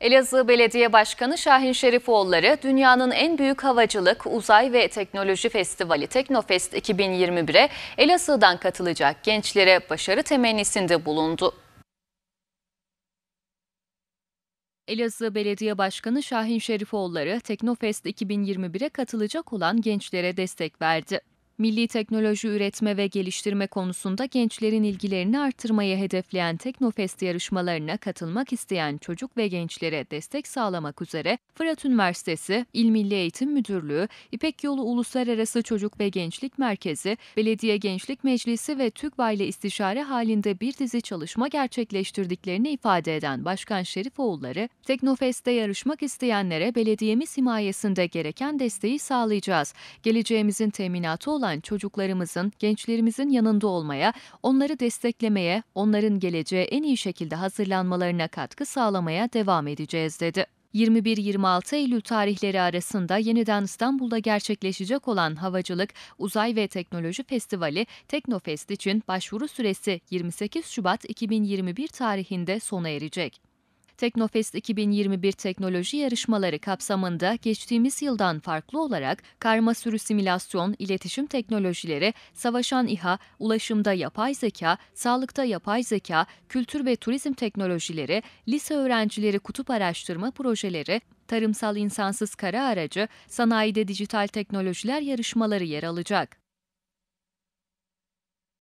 Elazığ Belediye Başkanı Şahin Şerifoğulları dünyanın en büyük havacılık, uzay ve teknoloji festivali Teknofest 2021'e Elazığ'dan katılacak gençlere başarı temennisinde bulundu. Elazığ Belediye Başkanı Şahin Şerifoğulları Teknofest 2021'e katılacak olan gençlere destek verdi milli teknoloji üretme ve geliştirme konusunda gençlerin ilgilerini artırmayı hedefleyen Teknofest yarışmalarına katılmak isteyen çocuk ve gençlere destek sağlamak üzere Fırat Üniversitesi İl Milli Eğitim Müdürlüğü, İpek Yolu Uluslararası Çocuk ve Gençlik Merkezi, Belediye Gençlik Meclisi ve TÜGVA ile istişare halinde bir dizi çalışma gerçekleştirdiklerini ifade eden Başkan Şerifoğulları, Teknofest'te yarışmak isteyenlere belediyemiz himayesinde gereken desteği sağlayacağız. Geleceğimizin teminatı olan olan çocuklarımızın, gençlerimizin yanında olmaya, onları desteklemeye, onların geleceğe en iyi şekilde hazırlanmalarına katkı sağlamaya devam edeceğiz dedi. 21-26 Eylül tarihleri arasında yeniden İstanbul'da gerçekleşecek olan Havacılık, Uzay ve Teknoloji Festivali Teknofest için başvuru süresi 28 Şubat 2021 tarihinde sona erecek. Teknofest 2021 teknoloji yarışmaları kapsamında geçtiğimiz yıldan farklı olarak karma sürü simülasyon, iletişim teknolojileri, savaşan İHA, ulaşımda yapay zeka, sağlıkta yapay zeka, kültür ve turizm teknolojileri, lise öğrencileri kutup araştırma projeleri, tarımsal insansız kara aracı, sanayide dijital teknolojiler yarışmaları yer alacak.